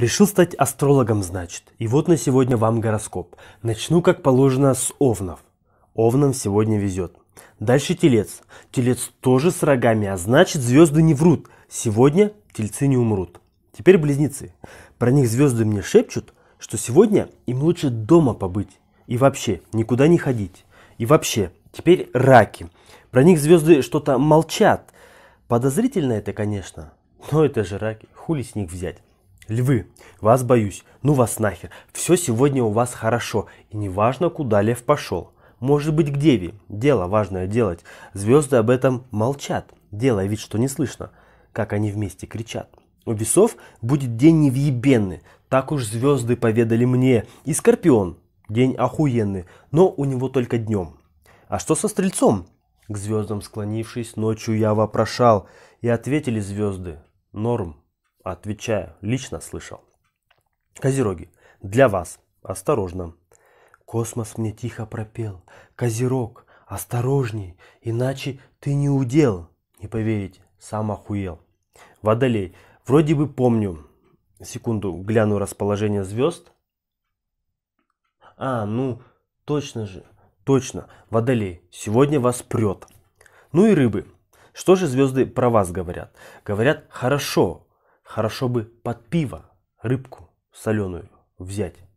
Решил стать астрологом, значит. И вот на сегодня вам гороскоп. Начну, как положено, с овнов. Овнам сегодня везет. Дальше телец. Телец тоже с рогами, а значит звезды не врут. Сегодня тельцы не умрут. Теперь близнецы. Про них звезды мне шепчут, что сегодня им лучше дома побыть. И вообще никуда не ходить. И вообще, теперь раки. Про них звезды что-то молчат. Подозрительно это, конечно. Но это же раки. Хули с них взять. Львы, вас боюсь, ну вас нахер, все сегодня у вас хорошо, и неважно, куда лев пошел. Может быть, к деве, дело важное делать, звезды об этом молчат, делая вид, что не слышно, как они вместе кричат. У весов будет день невъебенный, так уж звезды поведали мне, и скорпион, день охуенный, но у него только днем. А что со стрельцом? К звездам склонившись, ночью я вопрошал, и ответили звезды, норм. Отвечаю, лично слышал. Козероги, для вас, осторожно. Космос мне тихо пропел. Козерог, осторожней, иначе ты не удел. Не поверите, сам охуел. Водолей, вроде бы помню. Секунду, гляну расположение звезд. А, ну, точно же, точно, водолей, сегодня вас прет. Ну и рыбы. Что же звезды про вас говорят? Говорят, хорошо, Хорошо бы под пиво рыбку соленую взять.